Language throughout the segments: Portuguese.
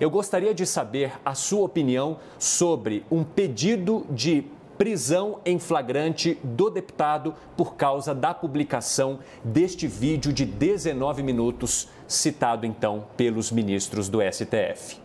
Eu gostaria de saber a sua opinião sobre um pedido de prisão em flagrante do deputado por causa da publicação deste vídeo de 19 minutos, citado então pelos ministros do STF.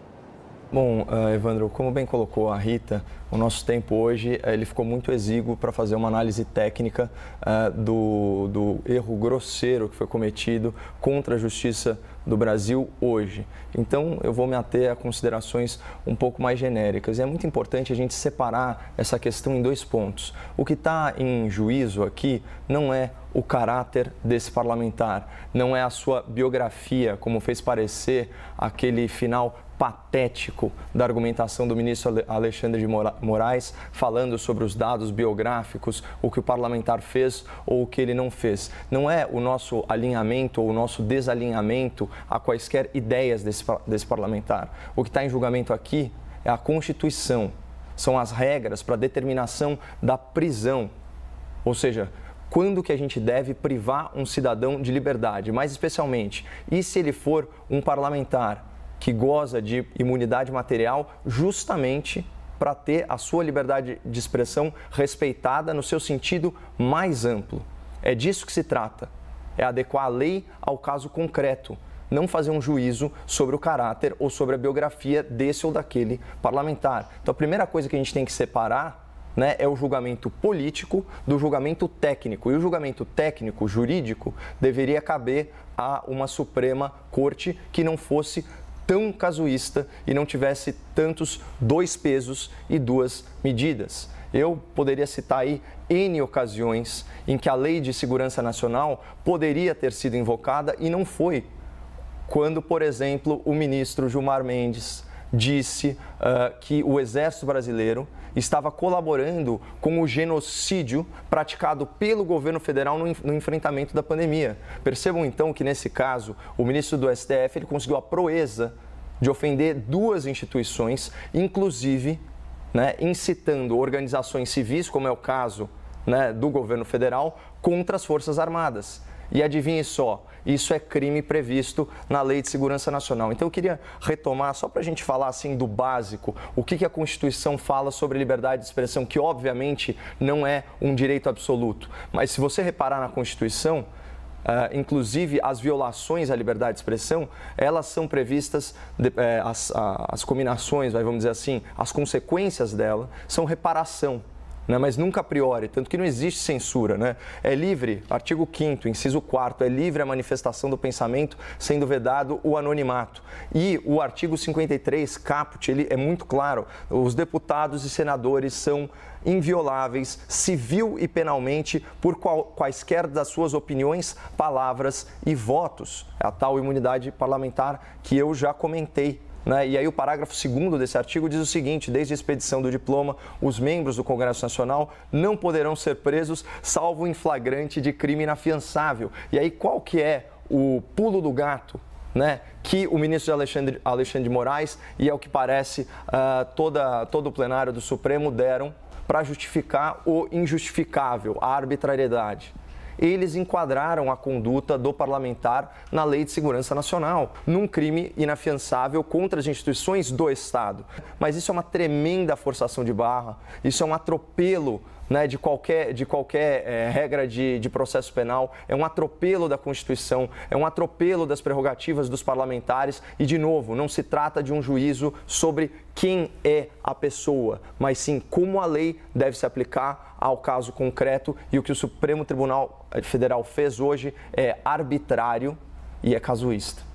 Bom, eh, Evandro, como bem colocou a Rita, o nosso tempo hoje eh, ele ficou muito exíguo para fazer uma análise técnica eh, do, do erro grosseiro que foi cometido contra a justiça do Brasil hoje. Então, eu vou me ater a considerações um pouco mais genéricas. E é muito importante a gente separar essa questão em dois pontos. O que está em juízo aqui não é o caráter desse parlamentar, não é a sua biografia, como fez parecer aquele final patético da argumentação do ministro Alexandre de Moraes, falando sobre os dados biográficos, o que o parlamentar fez ou o que ele não fez. Não é o nosso alinhamento ou o nosso desalinhamento a quaisquer ideias desse, desse parlamentar. O que está em julgamento aqui é a Constituição, são as regras para determinação da prisão. Ou seja, quando que a gente deve privar um cidadão de liberdade, mais especialmente, e se ele for um parlamentar que goza de imunidade material justamente para ter a sua liberdade de expressão respeitada no seu sentido mais amplo. É disso que se trata. É adequar a lei ao caso concreto, não fazer um juízo sobre o caráter ou sobre a biografia desse ou daquele parlamentar. Então, a primeira coisa que a gente tem que separar né, é o julgamento político do julgamento técnico. E o julgamento técnico, jurídico, deveria caber a uma Suprema Corte que não fosse tão casuísta e não tivesse tantos dois pesos e duas medidas. Eu poderia citar aí N ocasiões em que a Lei de Segurança Nacional poderia ter sido invocada e não foi. Quando, por exemplo, o ministro Gilmar Mendes disse uh, que o Exército Brasileiro estava colaborando com o genocídio praticado pelo governo federal no, no, enfrentamento da pandemia. Percebam então que nesse caso o ministro do STF ele conseguiu a proeza de ofender duas instituições, inclusive né, incitando organizações civis, como é o caso né, do governo federal, contra as Forças Armadas. E adivinhe só, isso é crime previsto na Lei de Segurança Nacional. Então eu queria retomar, só para a gente falar assim do básico, o que, que a Constituição fala sobre liberdade de expressão, que obviamente não é um direito absoluto. Mas se você reparar na Constituição, Uh, inclusive as violações à liberdade de expressão, elas são previstas, de, eh, as, a, as combinações, vamos dizer assim, as consequências dela são reparação né? mas nunca a priori, tanto que não existe censura. Né? É livre, artigo 5, inciso 4, é livre a manifestação do pensamento, sendo vedado o anonimato. E o artigo 53, caput, ele é muito claro: os deputados e senadores são invioláveis, civil e penalmente, por qual, quaisquer das suas opiniões, palavras e votos. É a tal imunidade parlamentar que eu já comentei né? E aí o parágrafo 2 desse artigo diz o seguinte: desde a expedição do diploma, os membros do Congresso Nacional não poderão ser presos salvo em flagrante de crime inafiançável. E aí qual que é o pulo do gato né, que o ministro Alexandre, Alexandre de Moraes e, ao que parece, uh, toda, todo o plenário do Supremo deram para justificar o injustificável, a arbitrariedade eles enquadraram a conduta do parlamentar na Lei de Segurança Nacional, num crime inafiançável contra as instituições do Estado. Mas isso é uma tremenda forçação de barra, isso é um atropelo né, de qualquer, de qualquer é, regra de, de processo penal, é um atropelo da Constituição, é um atropelo das prerrogativas dos parlamentares e, de novo, não se trata de um juízo sobre quem é a pessoa, mas sim como a lei deve se aplicar ao caso concreto e o que o Supremo Tribunal Federal fez hoje é arbitrário e é casuísta.